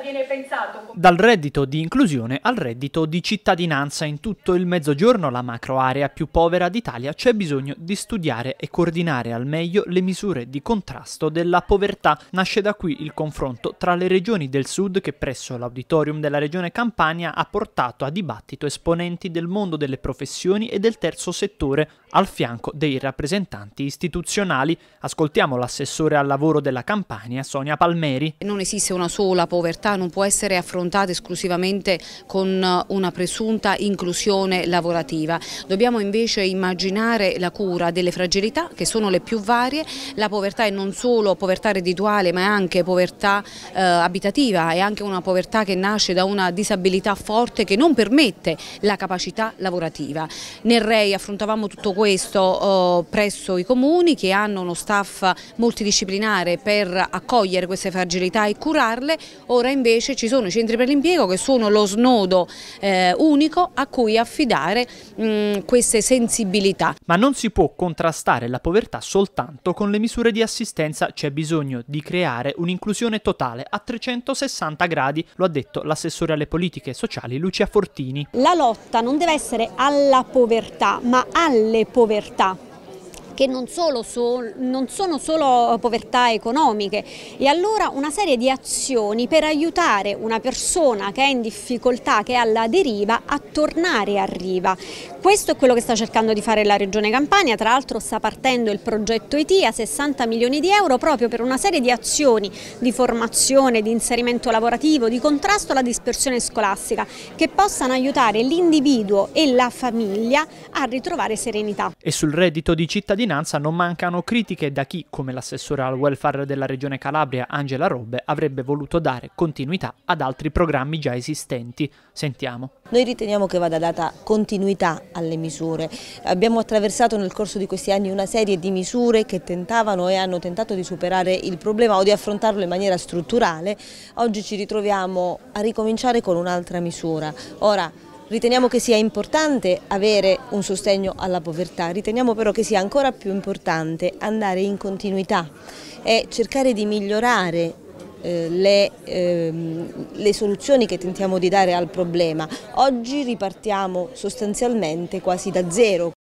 viene pensato... Dal reddito di inclusione al reddito di cittadinanza in tutto il mezzogiorno, la macroarea più povera d'Italia, c'è bisogno di studiare e coordinare al meglio le misure di contrasto della povertà. Nasce da qui il confronto tra le regioni del sud che presso l'auditorium della regione Campania ha portato a dibattito esponenti del mondo delle professioni e del terzo settore al fianco dei rappresentanti istituzionali. Ascoltiamo l'assessore al lavoro della Campania, Sonia Palmeri. Non esiste una sola povertà povertà non può essere affrontata esclusivamente con eh, una presunta inclusione lavorativa. Dobbiamo invece immaginare la cura delle fragilità che sono le più varie, la povertà è non solo povertà reddituale ma è anche povertà eh, abitativa è anche una povertà che nasce da una disabilità forte che non permette la capacità lavorativa. Nel REI affrontavamo tutto questo eh, presso i comuni che hanno uno staff multidisciplinare per accogliere queste fragilità e curarle, ora invece invece ci sono i centri per l'impiego che sono lo snodo eh, unico a cui affidare mh, mm, queste sensibilità. Ma non si può contrastare la povertà soltanto con le misure di assistenza, c'è bisogno di creare un'inclusione totale a 360 gradi, lo ha detto l'assessore alle politiche sociali Lucia Fortini. La lotta non deve essere alla povertà ma alle povertà che non, solo so, non sono solo eh, povertà economiche e allora una serie di azioni per aiutare una persona che è in difficoltà, che è alla deriva, a tornare a riva. Questo è quello che sta cercando di fare la Regione Campania, tra l'altro sta partendo il progetto IT a 60 milioni di euro proprio per una serie di azioni di formazione, di inserimento lavorativo, di contrasto alla dispersione scolastica che possano aiutare l'individuo e la famiglia a ritrovare serenità. E sul reddito di cittadinanza non mancano critiche da chi, come l'assessore al welfare della Regione Calabria Angela Robbe, avrebbe voluto dare continuità ad altri programmi già esistenti. Sentiamo. Noi riteniamo che vada data continuità alle misure. Abbiamo attraversato nel corso di questi anni una serie di misure che tentavano e hanno tentato di superare il problema o di affrontarlo in maniera strutturale. Oggi ci ritroviamo a ricominciare con un'altra misura. Ora, Riteniamo che sia importante avere un sostegno alla povertà, riteniamo però che sia ancora più importante andare in continuità e cercare di migliorare eh, le, ehm, le, soluzioni che tentiamo di dare al problema. Oggi ripartiamo sostanzialmente quasi da zero.